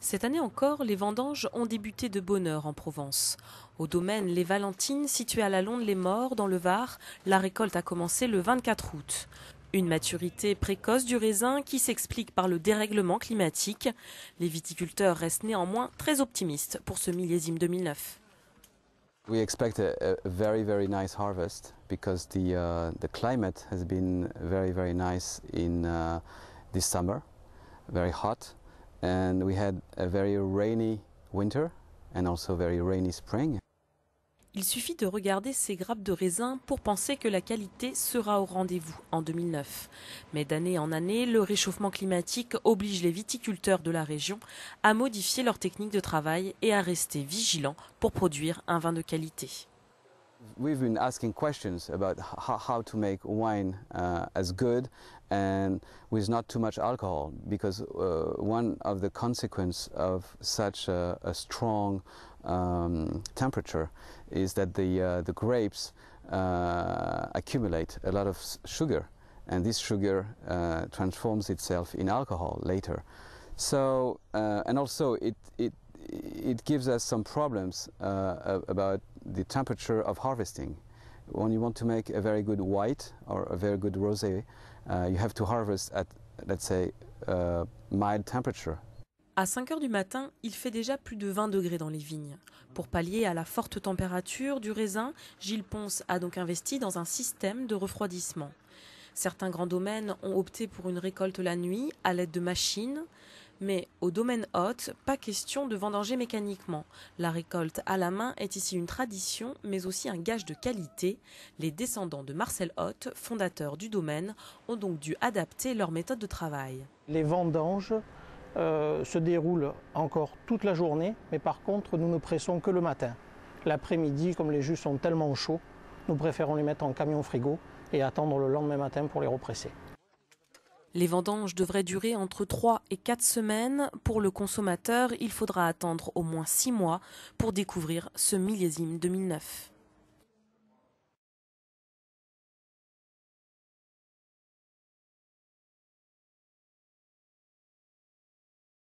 Cette année encore, les vendanges ont débuté de bonne heure en Provence. Au domaine Les Valentines, situé à la Londe-les-Morts, dans le Var, la récolte a commencé le 24 août. Une maturité précoce du raisin qui s'explique par le dérèglement climatique. Les viticulteurs restent néanmoins très optimistes pour ce millésime 2009. We expect a, very very nice harvest because the uh, the climate has been very very nice in uh, this summer, very hot. And we had a very rainy winter and also very rainy Il suffit de regarder ces grappes de raisin pour penser que la qualité sera au rendez-vous en 2009. Mais d'année en année, le réchauffement climatique oblige les viticulteurs de la région à modifier leur technique de travail et à rester vigilants pour produire un vin de qualité. We've been asking questions about how to make wine uh, as good and with not too much alcohol, because uh, one of the consequences of such a, a strong um, temperature is that the, uh, the grapes uh, accumulate a lot of sugar, and this sugar uh, transforms itself in alcohol later. So, uh, and also it, it, it gives us some problems about the temperature of harvesting. When you want to make a very good white or a very good rosé, uh, you have to harvest at, let's say, uh, mild temperature. À 5 heures du matin, il fait déjà plus de 20 degrés dans les vignes. Pour pallier à la forte température du raisin, Gilles Ponce a donc investi dans un système de refroidissement. Certains grands domaines ont opté pour une récolte la nuit à l'aide de machines. Mais au domaine Haute, pas question de vendanger mécaniquement. La récolte à la main est ici une tradition, mais aussi un gage de qualité. Les descendants de Marcel Hôte, fondateur du domaine, ont donc dû adapter leur méthode de travail. Les vendanges euh, se déroulent encore toute la journée, mais par contre, nous ne pressons que le matin. L'après-midi, comme les jus sont tellement chauds, nous préférons les mettre en camion frigo et attendre le lendemain matin pour les represser. Les vendanges devraient durer entre 3 et 4 semaines. Pour le consommateur, il faudra attendre au moins 6 mois pour découvrir ce millésime 2009.